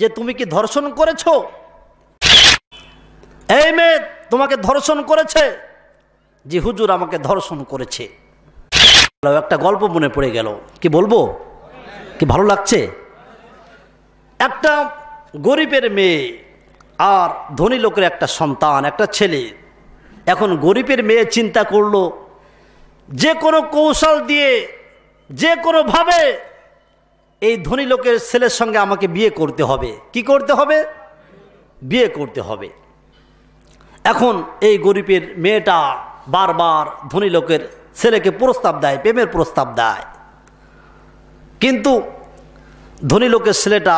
যে তুমি কি ধর্ষণ করেছ এই মেয়ে তোমাকে ধর্ষণ করেছে যে হুজুর আমাকে ধর্ষণ করেছে একটা গল্প মনে পড়ে গেল কি বলবো কি ভালো লাগছে একটা গরিবের মেয়ে আর ধনী লোকের একটা সন্তান একটা ছেলে এখন গরিবের মেয়ে চিন্তা করলো যে কোনো কৌশল দিয়ে যে কোনোভাবে এই ধনী লোকের ছেলের সঙ্গে আমাকে বিয়ে করতে হবে কি করতে হবে বিয়ে করতে হবে এখন এই গরিবের মেয়েটা বারবার ধনী লোকের ছেলেকে প্রস্তাব দেয় প্রেমের প্রস্তাব দেয় কিন্তু ধনী লোকের ছেলেটা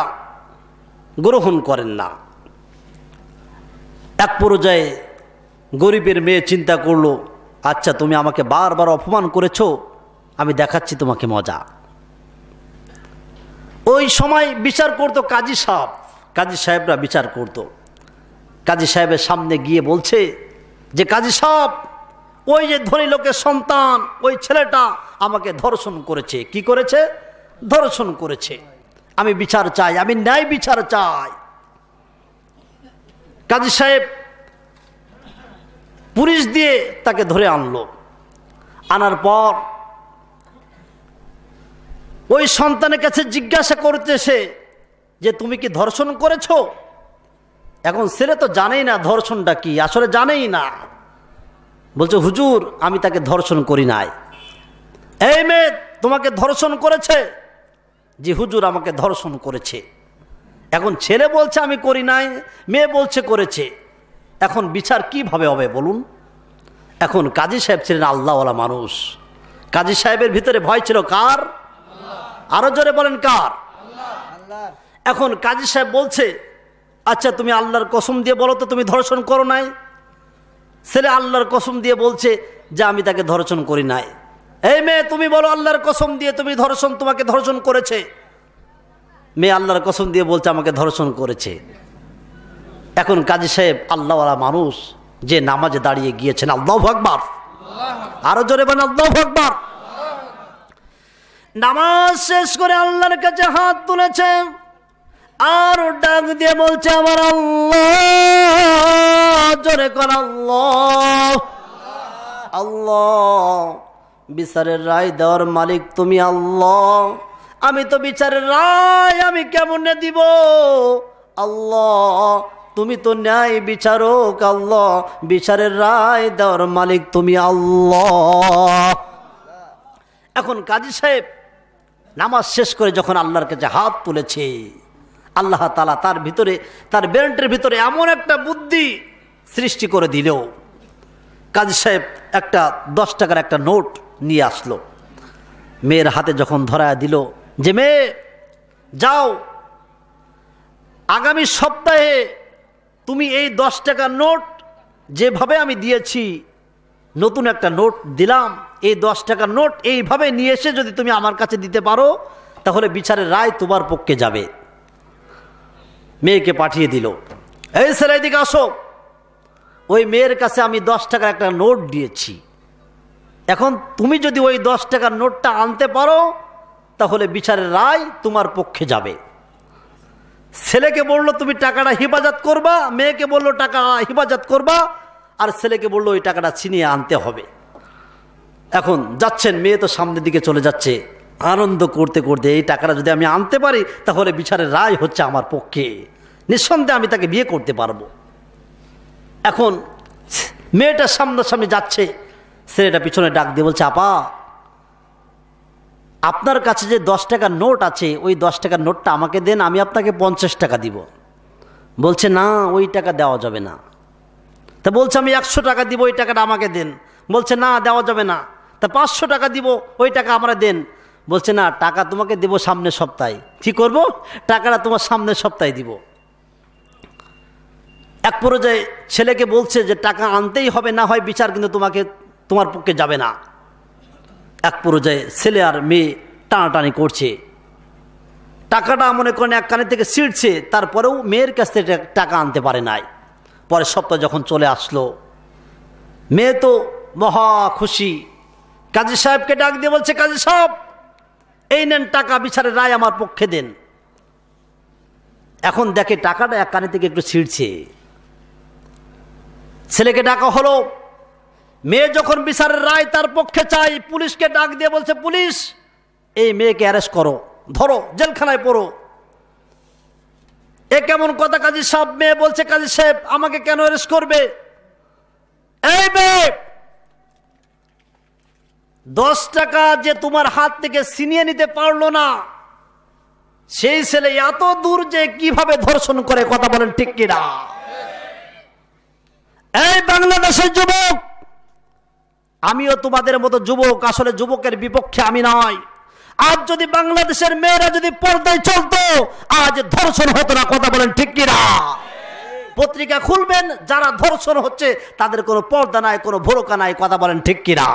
গ্রহণ করেন না এক পর্যায়ে গরিবের মেয়ে চিন্তা করলো আচ্ছা তুমি আমাকে বারবার অপমান করেছো আমি দেখাচ্ছি তোমাকে মজা ওই সময় বিচার করত কাজী সাহেব কাজী সাহেবরা বিচার করত কাজী সাহেবের সামনে গিয়ে বলছে যে কাজী সাহেব ওই যে ধনী লোকের সন্তান ওই ছেলেটা আমাকে ধর্ষণ করেছে কি করেছে ধর্ষণ করেছে আমি বিচার চাই আমি ন্যায় বিচার চাই কাজী সাহেব পুলিশ দিয়ে তাকে ধরে আনলো আনার পর ওই সন্তানের কাছে জিজ্ঞাসা করতেছে যে তুমি কি ধর্ষণ করেছ এখন ছেলে তো জানেই না ধর্ষণটা কি আসলে জানেই না বলছে হুজুর আমি তাকে ধর্ষণ করি নাই এই মেয়ে তোমাকে ধর্ষণ করেছে যে হুজুর আমাকে ধর্ষণ করেছে এখন ছেলে বলছে আমি করি নাই মেয়ে বলছে করেছে এখন বিচার কিভাবে হবে বলুন এখন কাজী সাহেব ছিলেন আল্লাহওয়ালা মানুষ কাজী সাহেবের ভিতরে ভয় ছিল কার আরো জোরে বলেন কার এখন কাজী সাহেব বলছে আচ্ছা তুমি আল্লাহর কসম দিয়ে বলো তো তুমি ধর্ষণ করো নাই ছেলে আল্লাহর কসম দিয়ে বলছে যে আমি তাকে ধর্ষণ করি নাই এই মেয়ে তুমি বলো আল্লাহর কসম দিয়ে তুমি ধর্ষণ তোমাকে ধর্ষণ করেছে মেয়ে আল্লাহর কসম দিয়ে বলছে আমাকে ধর্ষণ করেছে এখন কাজী সাহেব আল্লাহওয়ালা মানুষ যে নামাজে দাঁড়িয়ে গিয়েছেন আল্লাহ আকবার আরো জোরে বলেন আল্লাহ আকবার নামাজ শেষ করে আল্লাহর কাছে হাত তুলেছে আর ডাক দিয়ে বলছে আমার আল্লাহ জোরে কর আল্লাহ বিচারের রায় দেওয়ার মালিক তুমি আল্লাহ আমি তো বিচারের রায় আমি কেমন দিব আল্লাহ তুমি তো ন্যায় বিচারক আল্লাহ বিচারের রায় দেওয়ার মালিক তুমি আল্লাহ এখন কাজী সাহেব নামাজ শেষ করে যখন আল্লাহর কাছে হাত তুলেছে আল্লাহ তালা তার ভিতরে তার ব্রেনটের ভিতরে এমন একটা বুদ্ধি সৃষ্টি করে দিল কাজী সাহেব একটা দশ টাকার একটা নোট নিয়ে আসলো মেয়ের হাতে যখন ধরায় দিল যে মেয়ে যাও আগামী সপ্তাহে তুমি এই দশ টাকার নোট যেভাবে আমি দিয়েছি নতুন একটা নোট দিলাম এই দশ টাকার নোট এইভাবে নিয়ে এসে যদি তুমি আমার কাছে দিতে পারো তাহলে বিচারের রায় তোমার পক্ষে যাবে মেয়েকে পাঠিয়ে দিল এই ছেলে এদিকে আসো ওই মেয়ের কাছে আমি দশ টাকার একটা নোট দিয়েছি এখন তুমি যদি ওই দশ টাকার নোটটা আনতে পারো তাহলে বিচারের রায় তোমার পক্ষে যাবে ছেলেকে বললো তুমি টাকাটা হেফাজত করবা মেয়েকে বললো টাকা হেফাজত করবা আর ছেলেকে বলল ওই টাকাটা ছিনিয়ে আনতে হবে এখন যাচ্ছেন মেয়ে তো সামনের দিকে চলে যাচ্ছে আনন্দ করতে করতে এই টাকাটা যদি আমি আনতে পারি তাহলে বিচারের রায় হচ্ছে আমার পক্ষে নিঃসন্দেহে আমি তাকে বিয়ে করতে পারবো এখন সামনে সামনাসামনি যাচ্ছে ছেলেটা পিছনে ডাক দিয়ে বলছে আপা আপনার কাছে যে দশ টাকার নোট আছে ওই দশ টাকার নোটটা আমাকে দেন আমি আপনাকে পঞ্চাশ টাকা দিব বলছে না ওই টাকা দেওয়া যাবে না তা বলছে আমি একশো টাকা দিব ওই টাকাটা আমাকে দেন বলছে না দেওয়া যাবে না তা পাঁচশো টাকা দিব ওই টাকা আমরা দেন বলছে না টাকা তোমাকে দেব সামনের সপ্তাহে কি করব টাকাটা তোমার সামনের সপ্তাহে দিব এক পর্যায়ে ছেলেকে বলছে যে টাকা আনতেই হবে না হয় বিচার কিন্তু তোমাকে তোমার পক্ষে যাবে না এক পর্যায়ে ছেলে আর মেয়ে টানাটানি করছে টাকাটা মনে করেন এক কানে থেকে ছিঁড়ছে তারপরেও মেয়ের কাছ থেকে টাকা আনতে পারে নাই পরের সপ্তাহ যখন চলে আসলো মেয়ে তো মহা খুশি কাজী সাহেবকে ডাক দিয়ে বলছে কাজী সাহেব এই নেন টাকা বিচারের রায় আমার পক্ষে দেন এখন দেখে টাকাটা এক কানে থেকে একটু ছিঁড়ছে ছেলেকে ডাকা হলো মেয়ে যখন বিচারের রায় তার পক্ষে চাই পুলিশকে ডাক দিয়ে বলছে পুলিশ এই মেয়েকে অ্যারেস্ট করো ধরো জেলখানায় পড়ো এ কেমন কথা কাজী সাহেব মেয়ে বলছে কাজী সাহেব আমাকে কেন অ্যারেস্ট করবে এই মেয়ে দশ টাকা যে তোমার হাত থেকে ছিনিয়ে নিতে পারলো না সেই ছেলে এত দূর যে কিভাবে ধর্ষণ করে কথা বলেন ঠিক কিনা এই বাংলাদেশের যুবক আমিও তোমাদের মতো যুবক আসলে যুবকের বিপক্ষে আমি নয় আজ যদি বাংলাদেশের মেয়েরা যদি পর্দায় চলতো আজ ধর্ষণ হতো না কথা বলেন ঠিক কিনা পত্রিকা খুলবেন যারা ধর্ষণ হচ্ছে তাদের কোনো পর্দা নাই কোনো ভরকা নাই কথা বলেন ঠিক কিনা